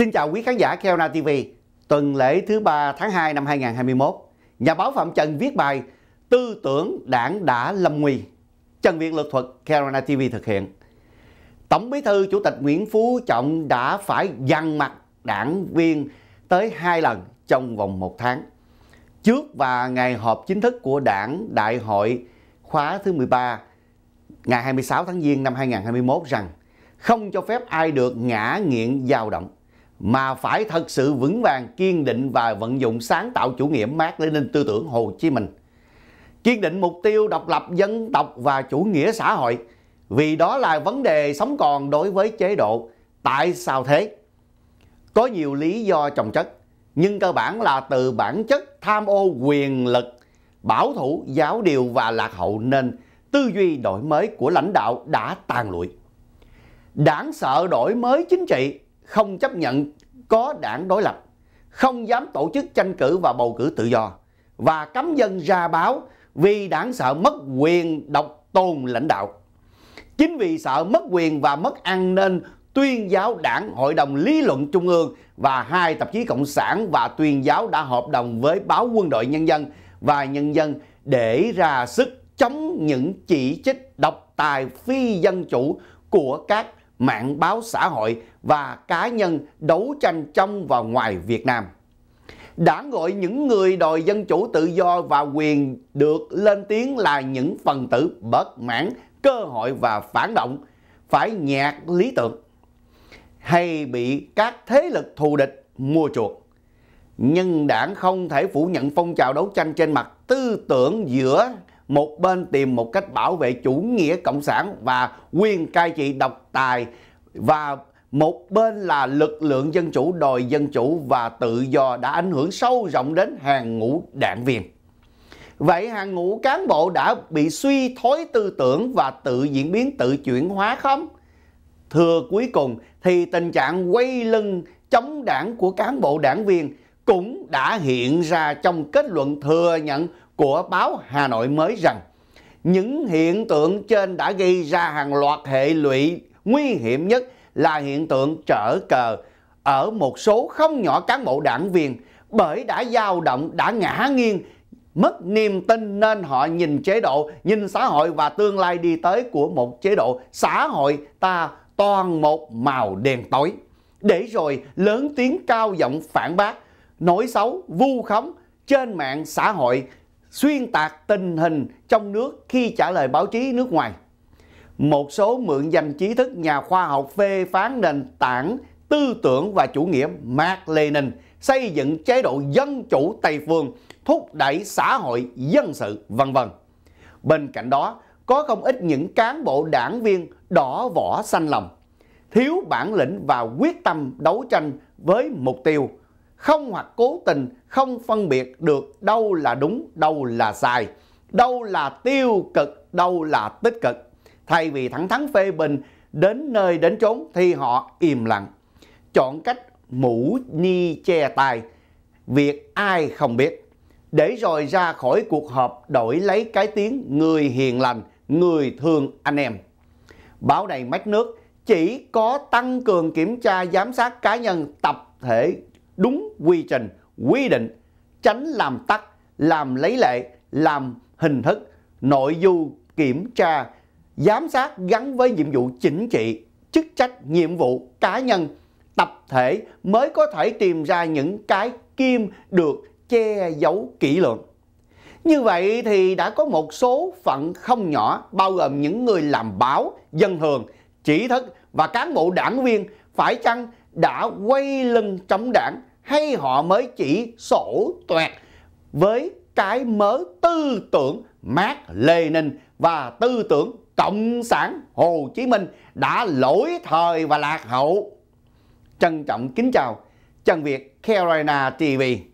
Xin chào quý khán giả Keona TV. Tuần lễ thứ ba tháng 2 năm 2021, nhà báo Phạm Trần viết bài Tư tưởng đảng đã lâm nguy. Trần Viện Luật thuật Keona TV thực hiện. Tổng bí thư Chủ tịch Nguyễn Phú Trọng đã phải dằn mặt đảng viên tới hai lần trong vòng một tháng. Trước và ngày họp chính thức của đảng đại hội khóa thứ 13 ngày 26 tháng Giêng năm 2021 rằng không cho phép ai được ngã nghiện dao động mà phải thật sự vững vàng, kiên định và vận dụng sáng tạo chủ nghĩa Mác Lênin tư tưởng Hồ Chí Minh. Kiên định mục tiêu độc lập dân tộc và chủ nghĩa xã hội, vì đó là vấn đề sống còn đối với chế độ. Tại sao thế? Có nhiều lý do trồng chất, nhưng cơ bản là từ bản chất tham ô quyền lực, bảo thủ, giáo điều và lạc hậu nên tư duy đổi mới của lãnh đạo đã tàn lụi. Đảng sợ đổi mới chính trị không chấp nhận có đảng đối lập, không dám tổ chức tranh cử và bầu cử tự do và cấm dân ra báo vì đảng sợ mất quyền độc tôn lãnh đạo. Chính vì sợ mất quyền và mất an nên tuyên giáo đảng Hội đồng Lý luận Trung ương và hai tạp chí Cộng sản và tuyên giáo đã hợp đồng với báo Quân đội Nhân dân và Nhân dân để ra sức chống những chỉ trích độc tài phi dân chủ của các mạng báo xã hội và cá nhân đấu tranh trong và ngoài Việt Nam. Đảng gọi những người đòi dân chủ tự do và quyền được lên tiếng là những phần tử bất mãn, cơ hội và phản động, phải nhạt lý tưởng hay bị các thế lực thù địch mua chuộc. Nhưng đảng không thể phủ nhận phong trào đấu tranh trên mặt tư tưởng giữa một bên tìm một cách bảo vệ chủ nghĩa cộng sản và quyền cai trị độc tài và một bên là lực lượng dân chủ đòi dân chủ và tự do đã ảnh hưởng sâu rộng đến hàng ngũ đảng viên. Vậy hàng ngũ cán bộ đã bị suy thoái tư tưởng và tự diễn biến tự chuyển hóa không? Thưa cuối cùng thì tình trạng quay lưng chống đảng của cán bộ đảng viên cũng đã hiện ra trong kết luận thừa nhận của báo Hà Nội mới rằng những hiện tượng trên đã gây ra hàng loạt hệ lụy nguy hiểm nhất là hiện tượng trở cờ ở một số không nhỏ cán bộ đảng viên bởi đã dao động, đã ngã nghiêng, mất niềm tin nên họ nhìn chế độ, nhìn xã hội và tương lai đi tới của một chế độ xã hội ta toàn một màu đen tối. Để rồi lớn tiếng cao giọng phản bác, nói xấu, vu khống trên mạng xã hội xuyên tạc tình hình trong nước khi trả lời báo chí nước ngoài. Một số mượn danh trí thức nhà khoa học phê phán nền tảng tư tưởng và chủ nghĩa Mark Lenin xây dựng chế độ dân chủ Tây phương, thúc đẩy xã hội dân sự, vân vân. Bên cạnh đó, có không ít những cán bộ đảng viên đỏ vỏ xanh lòng, thiếu bản lĩnh và quyết tâm đấu tranh với mục tiêu không hoặc cố tình không phân biệt được đâu là đúng, đâu là sai, đâu là tiêu cực, đâu là tích cực. Thay vì thẳng thắn phê bình đến nơi đến chốn thì họ im lặng, chọn cách mũ ni che tài, việc ai không biết. Để rồi ra khỏi cuộc họp đổi lấy cái tiếng người hiền lành, người thương anh em. Báo đầy mách nước chỉ có tăng cường kiểm tra giám sát cá nhân tập thể đúng quy trình, quy định, tránh làm tắt, làm lấy lệ, làm hình thức, nội du kiểm tra, giám sát gắn với nhiệm vụ chính trị, chức trách, nhiệm vụ cá nhân, tập thể mới có thể tìm ra những cái kim được che giấu kỹ lưỡng. Như vậy thì đã có một số phận không nhỏ bao gồm những người làm báo, dân thường, chỉ thức và cán bộ đảng viên phải chăng đã quay lưng chống đảng hay họ mới chỉ sổ toẹt với cái mớ tư tưởng Mác Lenin và tư tưởng Cộng sản Hồ Chí Minh đã lỗi thời và lạc hậu. Trân trọng kính chào, Trần Việt Carolina TV.